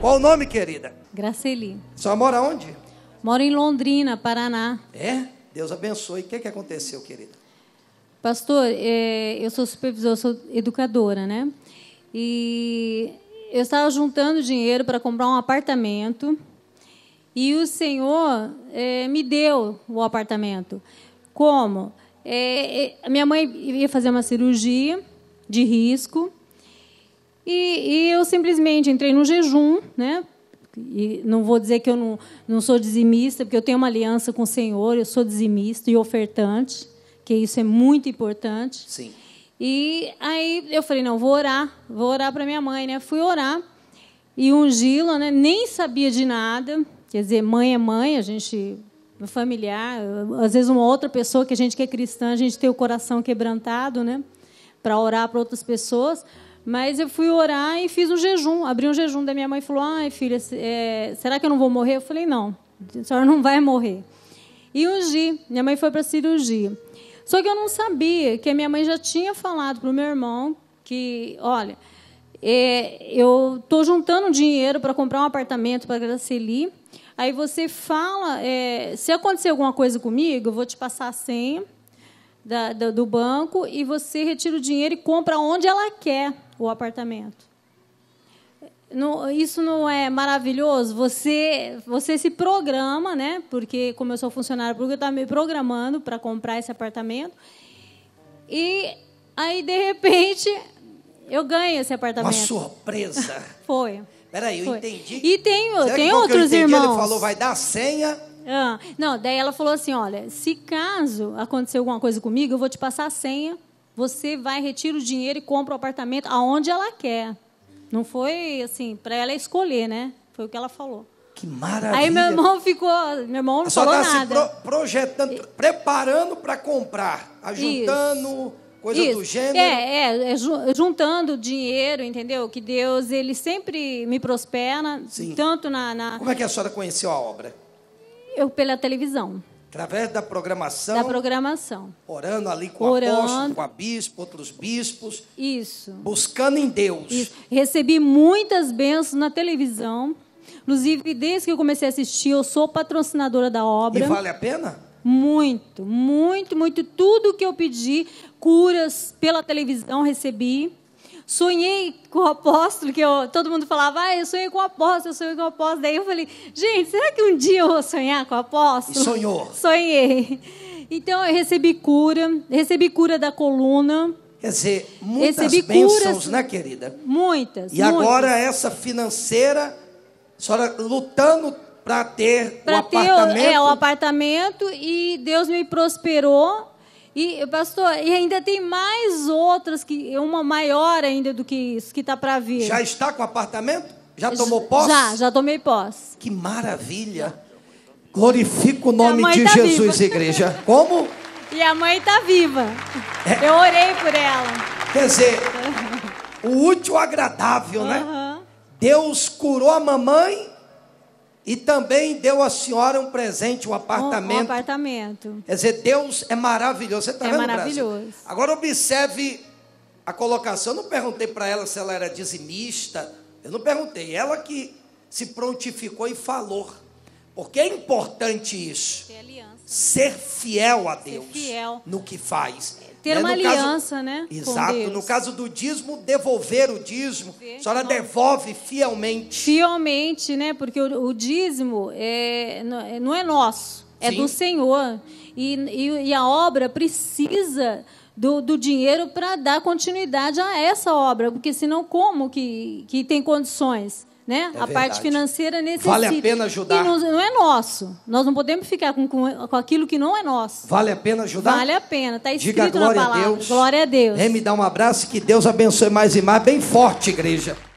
Qual o nome, querida? Graceli. Só mora onde? Moro em Londrina, Paraná. É? Deus abençoe. O que, é que aconteceu, querida? Pastor, é, eu sou supervisora, sou educadora, né? E eu estava juntando dinheiro para comprar um apartamento e o Senhor é, me deu o apartamento. Como? É, minha mãe ia fazer uma cirurgia de risco e, e eu simplesmente entrei no jejum, né? E não vou dizer que eu não, não sou dizimista, porque eu tenho uma aliança com o Senhor, eu sou dizimista e ofertante, que isso é muito importante. Sim. E aí eu falei, não, vou orar, vou orar para minha mãe, né? Fui orar e ungi la né? Nem sabia de nada, quer dizer, mãe é mãe, a gente é familiar, às vezes uma outra pessoa que a gente que é cristã, a gente tem o coração quebrantado, né? Para orar para outras pessoas, mas eu fui orar e fiz um jejum, abri um jejum da minha mãe falou: "Ai, filha, é, será que eu não vou morrer?" Eu falei: "Não, a senhora não vai morrer." E ungi. Minha mãe foi para cirurgia. Só que eu não sabia que a minha mãe já tinha falado para o meu irmão que, olha, é, eu tô juntando dinheiro para comprar um apartamento para Graceli. Aí você fala, é, se acontecer alguma coisa comigo, eu vou te passar a senha da, da, do banco e você retira o dinheiro e compra onde ela quer o apartamento. isso não é maravilhoso? Você, você se programa, né? Porque como eu sou funcionário público, eu estava me programando para comprar esse apartamento. E aí, de repente, eu ganho esse apartamento. Uma surpresa. Foi. Peraí, eu Foi. entendi. E tem, Será tem outros eu entendi, irmãos. Ele falou, vai dar senha. Ah, não, daí ela falou assim, olha, se caso acontecer alguma coisa comigo, eu vou te passar a senha você vai, retira o dinheiro e compra o apartamento aonde ela quer. Não foi assim, para ela escolher, né? Foi o que ela falou. Que maravilha. Aí meu irmão ficou, meu irmão não tá falou tá nada. Pro, projetando, e... preparando para comprar, ajuntando coisa Isso. do gênero. É, é, é, juntando dinheiro, entendeu? Que Deus ele sempre me prospera, Sim. tanto na, na, Como é que a senhora conheceu a obra? Eu pela televisão. Através da programação. Da programação. Orando ali com orando, apóstolo, com a bispo, outros bispos. Isso. Buscando em Deus. Isso. Recebi muitas bênçãos na televisão. Inclusive, desde que eu comecei a assistir, eu sou patrocinadora da obra. E vale a pena? Muito, muito, muito. Tudo que eu pedi, curas pela televisão recebi sonhei com o apóstolo, que eu, todo mundo falava, ah, eu sonhei com o apóstolo, eu sonhei com o apóstolo. Daí eu falei, gente, será que um dia eu vou sonhar com o apóstolo? E sonhou. Sonhei. Então eu recebi cura, recebi cura da coluna. Quer dizer, muitas bênçãos, curas, né, querida? Muitas. E muitas. agora essa financeira, a senhora lutando para ter para ter apartamento. É, o apartamento e Deus me prosperou e, pastor, e ainda tem mais outras, que uma maior ainda do que isso, que está para vir. Já está com apartamento? Já tomou posse? Já, já tomei posse. Que maravilha! Glorifica o nome de tá Jesus, viva. igreja. Como? E a mãe está viva. É. Eu orei por ela. Quer dizer, o útil agradável, né? Deus curou a mamãe e também deu à senhora um presente, um apartamento. Um, um apartamento. Quer dizer, Deus é maravilhoso. Você está é vendo, maravilhoso. Brasil? Agora observe a colocação. Eu não perguntei para ela se ela era dizimista. Eu não perguntei. Ela que se prontificou e falou. Porque é importante isso. Né? Ser fiel a Deus fiel. no que faz. Ter né? uma no aliança, caso, né? Exato. No caso do dízimo, devolver o dízimo. A senhora devolve fielmente. Fielmente, né? Porque o, o dízimo é, não é, é nosso, é Sim. do Senhor. E, e, e a obra precisa do, do, dinheiro para dar continuidade a essa obra, porque senão como que, que tem condições? Né? É a verdade. parte financeira necessita. Vale a pena ajudar. Não, não, é nosso. Nós não podemos ficar com, com, com, aquilo que não é nosso. Vale a pena ajudar? Vale a pena. Está escrito Diga, na palavra. A Deus. Glória a Deus. Vem me dar um abraço. Que Deus abençoe mais e mais. Bem forte, igreja.